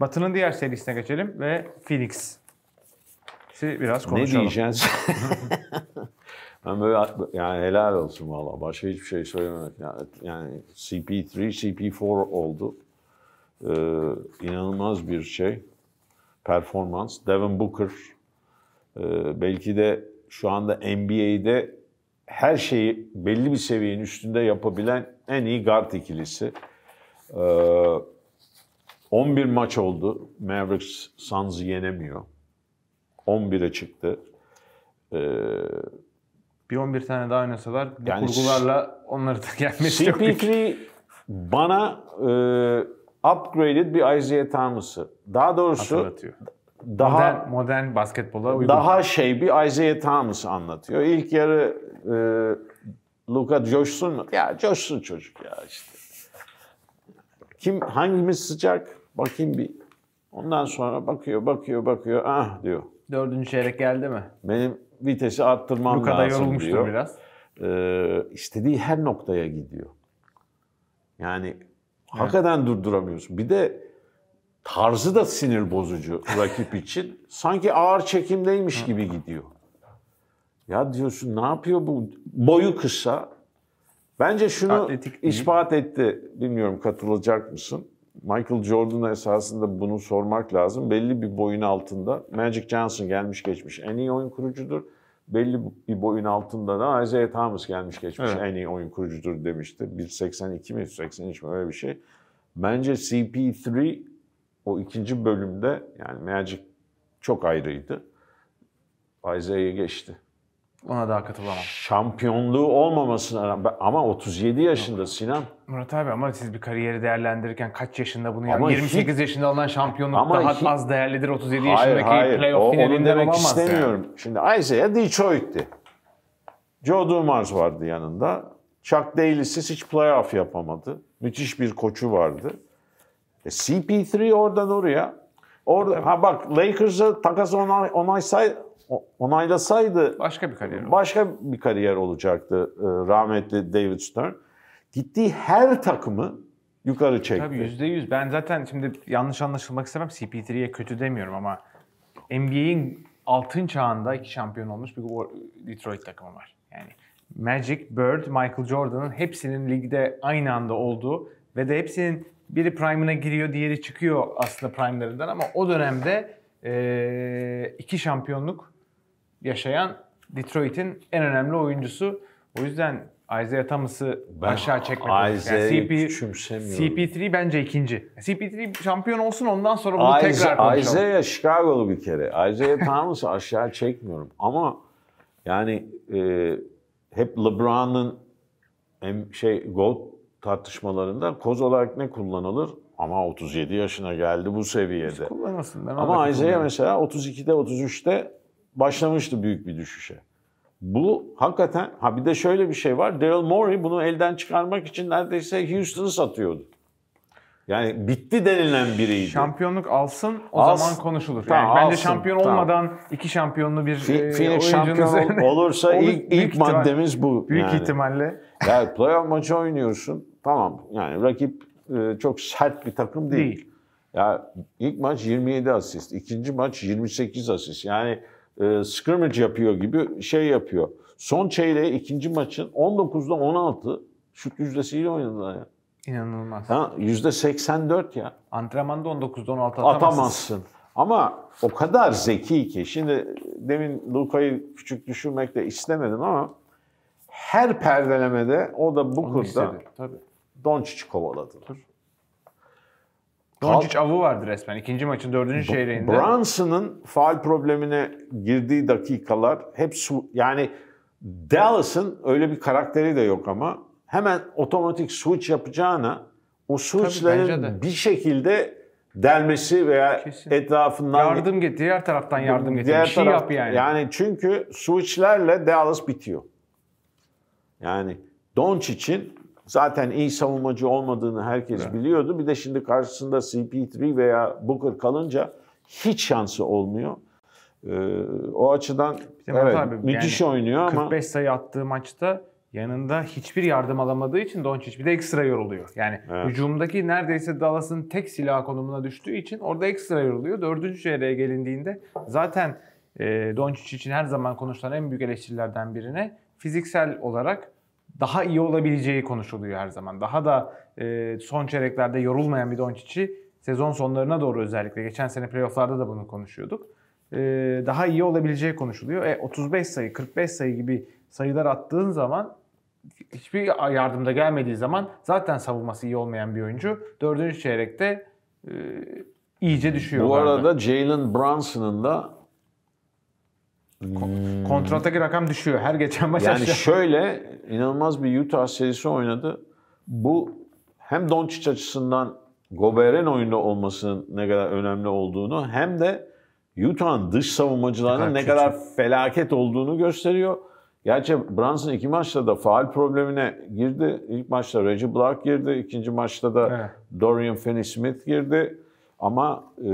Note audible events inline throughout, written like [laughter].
Batı'nın diğer serisine geçelim ve Phoenix. Şey, biraz konuşalım. Ne diyeceğiz? [laughs] ben böyle yani helal olsun valla. Başka hiçbir şey söylememek. Yani, yani CP3, CP4 oldu. Ee, inanılmaz bir şey. Performans. Devin Booker ee, belki de şu anda NBA'de her şeyi belli bir seviyenin üstünde yapabilen en iyi guard ikilisi. Ee, 11 maç oldu. Mavericks Suns'ı yenemiyor. 11'e çıktı. Ee, bir 11 tane daha oynasalar bu yani kurgularla onları da gelmesi çok CP3 bana e, upgraded bir Isaiah Thomas'ı. Daha doğrusu daha modern, modern basketbola uygun. Daha şey bir Isaiah Thomas anlatıyor. İlk yarı e, Luka coşsun mu? Ya coşsun çocuk ya işte. Kim hangimiz sıcak? Bakayım bir. Ondan sonra bakıyor, bakıyor, bakıyor. Ah diyor. Dördüncü çeyrek geldi mi? Benim vitesi arttırmam Luka'da lazım diyor. yorulmuştur biraz. Ee, istediği her noktaya gidiyor. Yani evet. hakikaten durduramıyorsun. Bir de tarzı da sinir bozucu rakip için. [laughs] Sanki ağır çekimdeymiş gibi gidiyor. Ya diyorsun ne yapıyor bu? Boyu kısa, Bence şunu Atletik ispat etti. Bilmiyorum katılacak mısın? Michael Jordan'a esasında bunu sormak lazım. Belli bir boyun altında. Magic Johnson gelmiş geçmiş en iyi oyun kurucudur. Belli bir boyun altında da Isaiah Thomas gelmiş geçmiş evet. en iyi oyun kurucudur demişti. 1.82 mi 1.83 mi öyle bir şey. Bence CP3 o ikinci bölümde yani Magic çok ayrıydı. Isaiah'ı geçti. Ona daha katılamam. Şampiyonluğu olmamasına rağmen ama 37 yaşında Sinan. Murat abi ama siz bir kariyeri değerlendirirken kaç yaşında bunu yapın? 28 hiç, yaşında alınan şampiyonluk ama daha hiç, az değerlidir 37 hayır, yaşındaki hayır, playoff o, finalinden onu demek istemiyorum. Yani. Şimdi Isaiah Detroit'ti. Joe Dumars vardı yanında. Chuck Davis'iz hiç playoff yapamadı. Müthiş bir koçu vardı. E, CP3 oradan oraya. Orada, ha bak Lakers'a takas onay, onaysay, onaylasaydı başka bir kariyer başka olur. bir kariyer olacaktı e, rahmetli David Stern. Gittiği her takımı yukarı çekti. Tabii yüzde yüz. Ben zaten şimdi yanlış anlaşılmak istemem. CP3'ye kötü demiyorum ama NBA'in altın çağında iki şampiyon olmuş bir Detroit takımı var. Yani Magic, Bird, Michael Jordan'ın hepsinin ligde aynı anda olduğu ve de hepsinin biri prime'ına giriyor, diğeri çıkıyor aslında prime'larından ama o dönemde e, iki şampiyonluk yaşayan Detroit'in en önemli oyuncusu. O yüzden Isaiah Thomas'ı aşağı çekmek Isaiah'ı yani CP, küçümsemiyorum. CP3 bence ikinci. CP3 şampiyon olsun ondan sonra bunu Isaiah, tekrar konuşalım. Isaiah Chicago'lu bir kere. Isaiah [laughs] Thomas'ı aşağı çekmiyorum. Ama yani e, hep LeBron'un şey gol tartışmalarında koz olarak ne kullanılır? Ama 37 yaşına geldi bu seviyede. Biz kullanmasın. Ben Ama Isaiah mesela 32'de 33'te başlamıştı büyük bir düşüşe. Bu hakikaten, ha bir de şöyle bir şey var. Daryl Morey bunu elden çıkarmak için neredeyse Houston'ı satıyordu. Yani bitti denilen biriydi. Şampiyonluk alsın o Als, zaman konuşulur. Tamam, yani bence şampiyon tamam. olmadan iki şampiyonlu bir F- e, şampiyon [laughs] olursa olur, ilk, ilk ihtimal, maddemiz bu. Büyük yani. ihtimalle. Yani playoff maçı oynuyorsun. Tamam yani rakip e, çok sert bir takım değil. değil. Ya ilk maç 27 asist, ikinci maç 28 asist. Yani e, scrimmage yapıyor gibi şey yapıyor. Son çeyreğe ikinci maçın 19'da 16 şut yüzdesiyle oynadılar ya. İnanılmaz. Ha, %84 ya. Antrenmanda 19'da 16 atamazsın. atamazsın. Ama o kadar zeki ki. Şimdi demin Luka'yı küçük düşürmek de istemedim ama her perdelemede o da bu kurda Doncic kovaladılar. Tabii. Doncic avu vardı resmen. ikinci maçın dördüncü çeyreğinde. Brunson'ın faal problemine girdiği dakikalar hep su, yani Dallas'ın öyle bir karakteri de yok ama hemen otomatik switch yapacağına o switchlerin bir şekilde delmesi veya Kesin. etrafından yardım get diğer taraftan yardım getir. diğer bir şey taraf, yap yani. Yani çünkü switchlerle Dallas bitiyor. Yani Doncic'in zaten iyi savunmacı olmadığını herkes evet. biliyordu. Bir de şimdi karşısında CP3 veya Booker kalınca hiç şansı olmuyor. Ee, o açıdan evet, abi, müthiş yani oynuyor 45 ama 45 sayı attığı maçta yanında hiçbir yardım alamadığı için Doncic bir de ekstra yoruluyor. Yani evet. hücumdaki neredeyse Dallas'ın tek silah konumuna düştüğü için orada ekstra yoruluyor. Dördüncü çeyreğe gelindiğinde zaten e, Doncic için her zaman konuşulan en büyük eleştirilerden birine fiziksel olarak daha iyi olabileceği konuşuluyor her zaman. Daha da e, son çeyreklerde yorulmayan bir Doncic'i sezon sonlarına doğru özellikle geçen sene playofflarda da bunu konuşuyorduk. E, daha iyi olabileceği konuşuluyor. E, 35 sayı, 45 sayı gibi sayılar attığın zaman hiçbir yardımda gelmediği zaman zaten savunması iyi olmayan bir oyuncu. Dördüncü çeyrekte e, iyice düşüyor. Bu arada Jalen Brunson'ın da Ko- hmm. kontrattaki rakam düşüyor. Her geçen maç Yani aşağı. şöyle inanılmaz bir Utah serisi oynadı. Bu hem Doncic açısından Gobert'in oyunda olmasının ne kadar önemli olduğunu hem de Utah'ın dış savunmacılarının ne kadar, ne kadar felaket olduğunu gösteriyor. Gerçi Brunson iki maçta da faal problemine girdi. İlk maçta Reggie Black girdi. ikinci maçta da evet. Dorian Finney-Smith girdi. Ama e,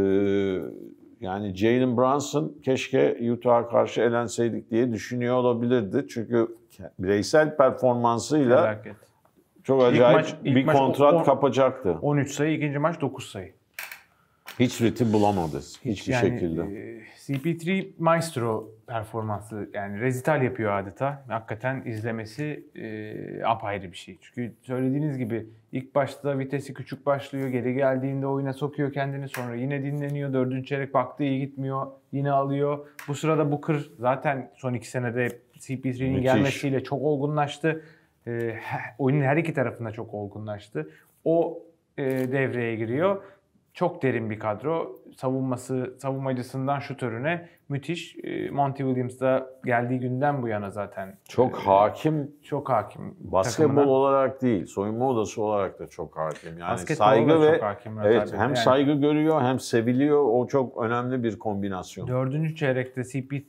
yani Jalen Brunson keşke Utah'a karşı elenseydik diye düşünüyor olabilirdi. Çünkü bireysel performansıyla Felaket. çok acayip ilk maç, ilk bir maç kontrat on, kapacaktı. 13 sayı, ikinci maç 9 sayı. Hiç ritim bulamadı hiçbir yani, şekilde. E, CP3 maestro performansı yani rezital yapıyor adeta. Hakikaten izlemesi e, apayrı bir şey. Çünkü söylediğiniz gibi ilk başta vitesi küçük başlıyor. Geri geldiğinde oyuna sokuyor kendini. Sonra yine dinleniyor. Dördüncü çeyrek baktı iyi gitmiyor. Yine alıyor. Bu sırada bu kır zaten son iki senede CP3'nin gelmesiyle çok olgunlaştı. E, oyunun her iki tarafında çok olgunlaştı. O e, devreye giriyor çok derin bir kadro. Savunması, savunmacısından şutörüne müthiş. Ee, Monty Williams da geldiği günden bu yana zaten çok e, hakim. Çok hakim. Basketbol takımına. olarak değil, soyunma odası olarak da çok hakim. Yani Basketbol saygı ve çok hakim evet hem yani. saygı görüyor hem seviliyor. O çok önemli bir kombinasyon. Dördüncü çeyrekte CP e,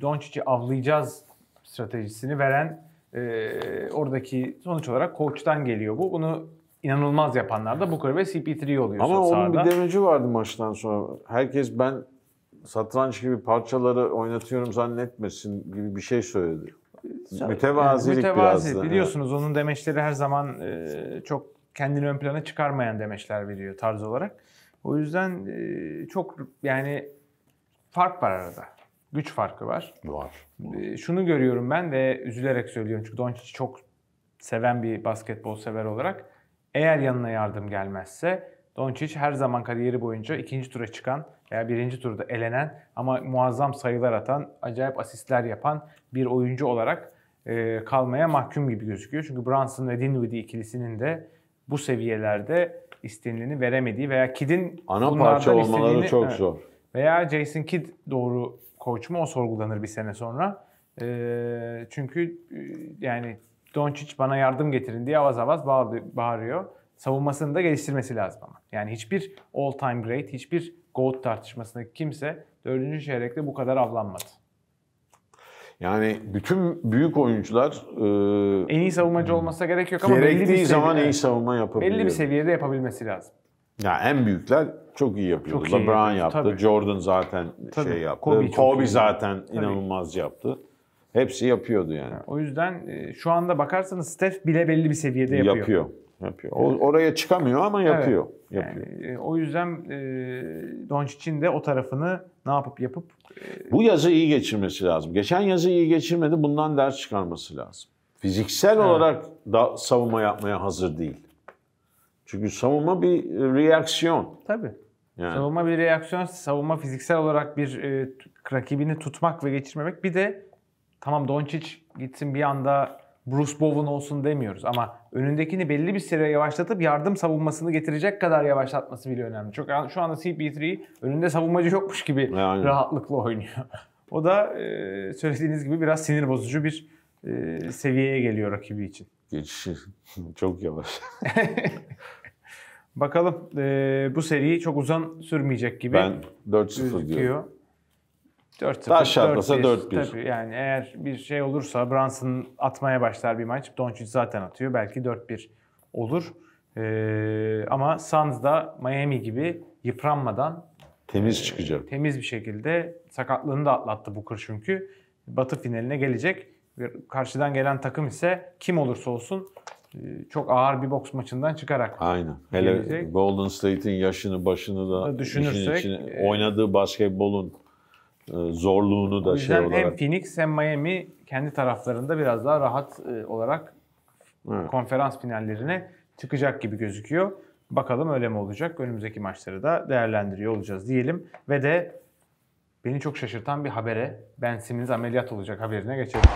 Doncic'i avlayacağız stratejisini veren e, oradaki sonuç olarak koçtan geliyor bu. Bunu inanılmaz yapanlar da Booker ve CP3 oluyor Ama sahada. onun bir demeci vardı maçtan sonra. Herkes ben satranç gibi parçaları oynatıyorum zannetmesin gibi bir şey söyledi. Mütevazilik, Mütevazi. biraz da. Biliyorsunuz onun demeçleri her zaman e, çok kendini ön plana çıkarmayan demeçler veriyor tarz olarak. O yüzden e, çok yani fark var arada. Güç farkı var. Var. E, şunu görüyorum ben ve üzülerek söylüyorum çünkü Doncic çok seven bir basketbol sever olarak eğer yanına yardım gelmezse Doncic her zaman kariyeri boyunca ikinci tura çıkan veya birinci turda elenen ama muazzam sayılar atan, acayip asistler yapan bir oyuncu olarak e, kalmaya mahkum gibi gözüküyor. Çünkü Brunson ve Dinwiddie ikilisinin de bu seviyelerde istenileni veremediği veya Kid'in ana parça olmaları çok evet, zor. Veya Jason Kidd doğru koç mu o sorgulanır bir sene sonra. E, çünkü e, yani Doncic bana yardım getirin diye avaz avaz bağırıyor. Savunmasını da geliştirmesi lazım ama. Yani hiçbir all time great, hiçbir GOAT tartışmasındaki kimse dördüncü çeyrekte bu kadar avlanmadı. Yani bütün büyük oyuncular e, en iyi savunmacı olmasına gerek yok ama belli bir seviye, zaman iyi savunma yapabiliyor. Belli bir seviyede yapabilmesi lazım. Ya yani en büyükler çok iyi yapıyordu. Çok iyi LeBron yaptı, Tabii. Jordan zaten Tabii. şey yaptı. Kobe, Kobe zaten iyi. inanılmaz yaptı. Hepsi yapıyordu yani. O yüzden e, şu anda bakarsanız Steph bile belli bir seviyede yapıyor. Yapıyor. yapıyor. O, oraya çıkamıyor ama yapıyor. Evet. yapıyor. Yani, e, o yüzden e, Doncic'in de o tarafını ne yapıp yapıp... E, Bu yazı iyi geçirmesi lazım. Geçen yazı iyi geçirmedi. Bundan ders çıkarması lazım. Fiziksel evet. olarak da savunma yapmaya hazır değil. Çünkü savunma bir reaksiyon. Tabii. Yani. Savunma bir reaksiyon. Savunma fiziksel olarak bir e, rakibini tutmak ve geçirmemek. Bir de tamam Doncic gitsin bir anda Bruce Bowen olsun demiyoruz ama önündekini belli bir süre yavaşlatıp yardım savunmasını getirecek kadar yavaşlatması bile önemli. Çok şu anda CP3 önünde savunmacı yokmuş gibi yani. rahatlıkla oynuyor. [laughs] o da e, söylediğiniz gibi biraz sinir bozucu bir e, seviyeye geliyor rakibi için. Geçişi [laughs] çok yavaş. [laughs] Bakalım e, bu seri çok uzun sürmeyecek gibi. Ben 4-0 diyorum. 4 0 Taş 4 atlasa 4 1. Tabii yani eğer bir şey olursa Brunson atmaya başlar bir maç. Doncic zaten atıyor. Belki 4 1 olur. Ee, ama Suns da Miami gibi yıpranmadan temiz e, çıkacak. E, temiz bir şekilde sakatlığını da atlattı bu Booker çünkü. Batı finaline gelecek. Karşıdan gelen takım ise kim olursa olsun e, çok ağır bir boks maçından çıkarak. Aynen. Hele gelecek. Golden State'in yaşını başını da, da düşünürsek, içine, e, oynadığı basketbolun e, zorluğunu da şey olarak. Hem Phoenix hem Miami kendi taraflarında biraz daha rahat e, olarak evet. konferans finallerine çıkacak gibi gözüküyor. Bakalım öyle mi olacak? Önümüzdeki maçları da değerlendiriyor olacağız diyelim. Ve de beni çok şaşırtan bir habere Ben Simmons ameliyat olacak haberine geçelim.